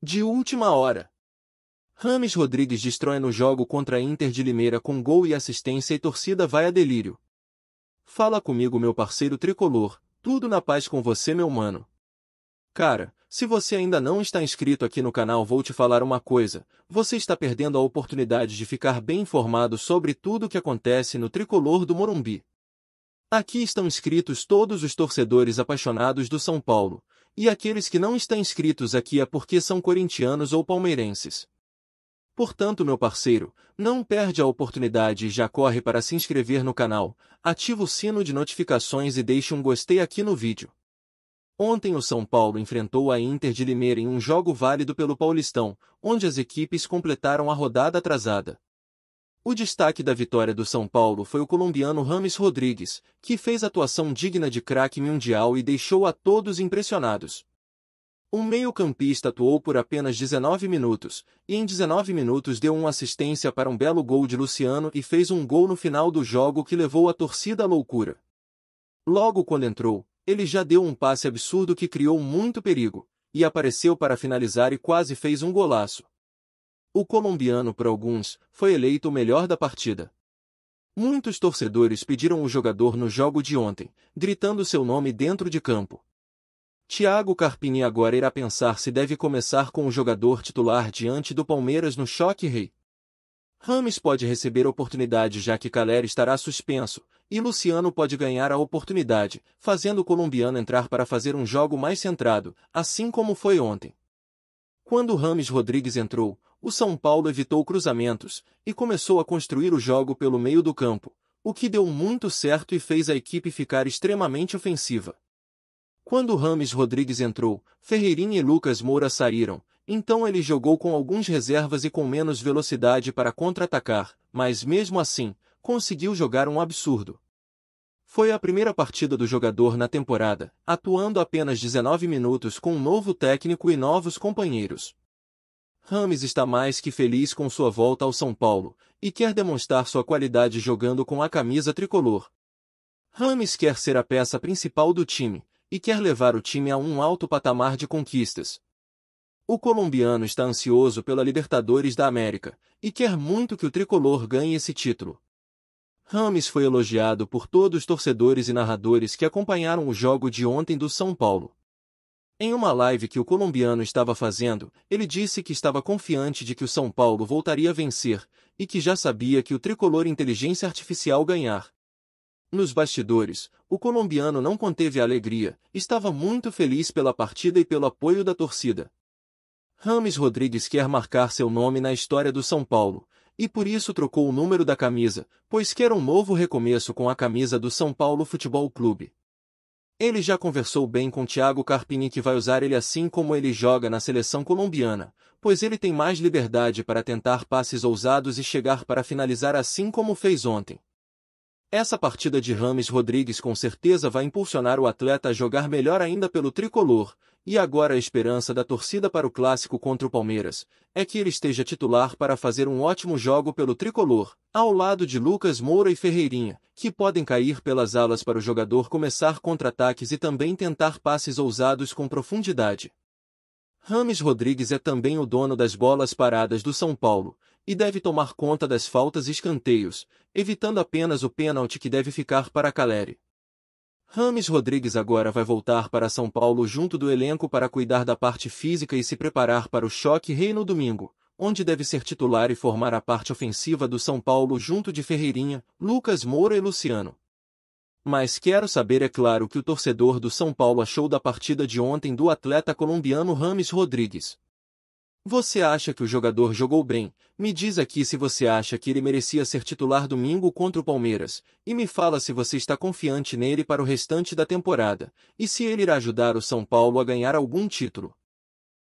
De última hora. Rames Rodrigues destrói no jogo contra a Inter de Limeira com gol e assistência e torcida vai a delírio. Fala comigo, meu parceiro tricolor, tudo na paz com você, meu mano. Cara, se você ainda não está inscrito aqui no canal, vou te falar uma coisa: você está perdendo a oportunidade de ficar bem informado sobre tudo o que acontece no tricolor do Morumbi. Aqui estão inscritos todos os torcedores apaixonados do São Paulo, e aqueles que não estão inscritos aqui é porque são corintianos ou palmeirenses. Portanto, meu parceiro, não perde a oportunidade e já corre para se inscrever no canal, ativa o sino de notificações e deixe um gostei aqui no vídeo. Ontem o São Paulo enfrentou a Inter de Limeira em um jogo válido pelo Paulistão, onde as equipes completaram a rodada atrasada. O destaque da vitória do São Paulo foi o colombiano Rames Rodrigues, que fez atuação digna de craque mundial e deixou a todos impressionados. Um meio-campista atuou por apenas 19 minutos, e em 19 minutos deu uma assistência para um belo gol de Luciano e fez um gol no final do jogo que levou a torcida à loucura. Logo quando entrou, ele já deu um passe absurdo que criou muito perigo, e apareceu para finalizar e quase fez um golaço o colombiano para alguns, foi eleito o melhor da partida. Muitos torcedores pediram o jogador no jogo de ontem, gritando seu nome dentro de campo. Thiago Carpini agora irá pensar se deve começar com o jogador titular diante do Palmeiras no choque rei. Rames pode receber oportunidade já que Caleri estará suspenso, e Luciano pode ganhar a oportunidade, fazendo o colombiano entrar para fazer um jogo mais centrado, assim como foi ontem. Quando Rames Rodrigues entrou, o São Paulo evitou cruzamentos e começou a construir o jogo pelo meio do campo, o que deu muito certo e fez a equipe ficar extremamente ofensiva. Quando Rames Rodrigues entrou, Ferreirinha e Lucas Moura saíram, então ele jogou com alguns reservas e com menos velocidade para contra-atacar, mas mesmo assim, conseguiu jogar um absurdo. Foi a primeira partida do jogador na temporada, atuando apenas 19 minutos com um novo técnico e novos companheiros. Rames está mais que feliz com sua volta ao São Paulo e quer demonstrar sua qualidade jogando com a camisa tricolor. Rames quer ser a peça principal do time e quer levar o time a um alto patamar de conquistas. O colombiano está ansioso pela Libertadores da América e quer muito que o tricolor ganhe esse título. Rames foi elogiado por todos os torcedores e narradores que acompanharam o jogo de ontem do São Paulo. Em uma live que o colombiano estava fazendo, ele disse que estava confiante de que o São Paulo voltaria a vencer e que já sabia que o tricolor inteligência artificial ganhar. Nos bastidores, o colombiano não conteve a alegria, estava muito feliz pela partida e pelo apoio da torcida. Rames Rodrigues quer marcar seu nome na história do São Paulo, e por isso trocou o número da camisa, pois quer um novo recomeço com a camisa do São Paulo Futebol Clube. Ele já conversou bem com Thiago Carpini que vai usar ele assim como ele joga na seleção colombiana, pois ele tem mais liberdade para tentar passes ousados e chegar para finalizar assim como fez ontem. Essa partida de Rames Rodrigues com certeza vai impulsionar o atleta a jogar melhor ainda pelo tricolor, e agora a esperança da torcida para o clássico contra o Palmeiras é que ele esteja titular para fazer um ótimo jogo pelo tricolor, ao lado de Lucas Moura e Ferreirinha, que podem cair pelas alas para o jogador começar contra-ataques e também tentar passes ousados com profundidade. Rames Rodrigues é também o dono das bolas paradas do São Paulo e deve tomar conta das faltas e escanteios, evitando apenas o pênalti que deve ficar para Caleri. Rames Rodrigues agora vai voltar para São Paulo junto do elenco para cuidar da parte física e se preparar para o choque rei no domingo, onde deve ser titular e formar a parte ofensiva do São Paulo junto de Ferreirinha, Lucas Moura e Luciano mas quero saber é claro o que o torcedor do São Paulo achou da partida de ontem do atleta colombiano Rames Rodrigues. Você acha que o jogador jogou bem? Me diz aqui se você acha que ele merecia ser titular domingo contra o Palmeiras, e me fala se você está confiante nele para o restante da temporada, e se ele irá ajudar o São Paulo a ganhar algum título.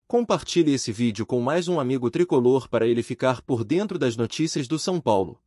Compartilhe esse vídeo com mais um amigo tricolor para ele ficar por dentro das notícias do São Paulo.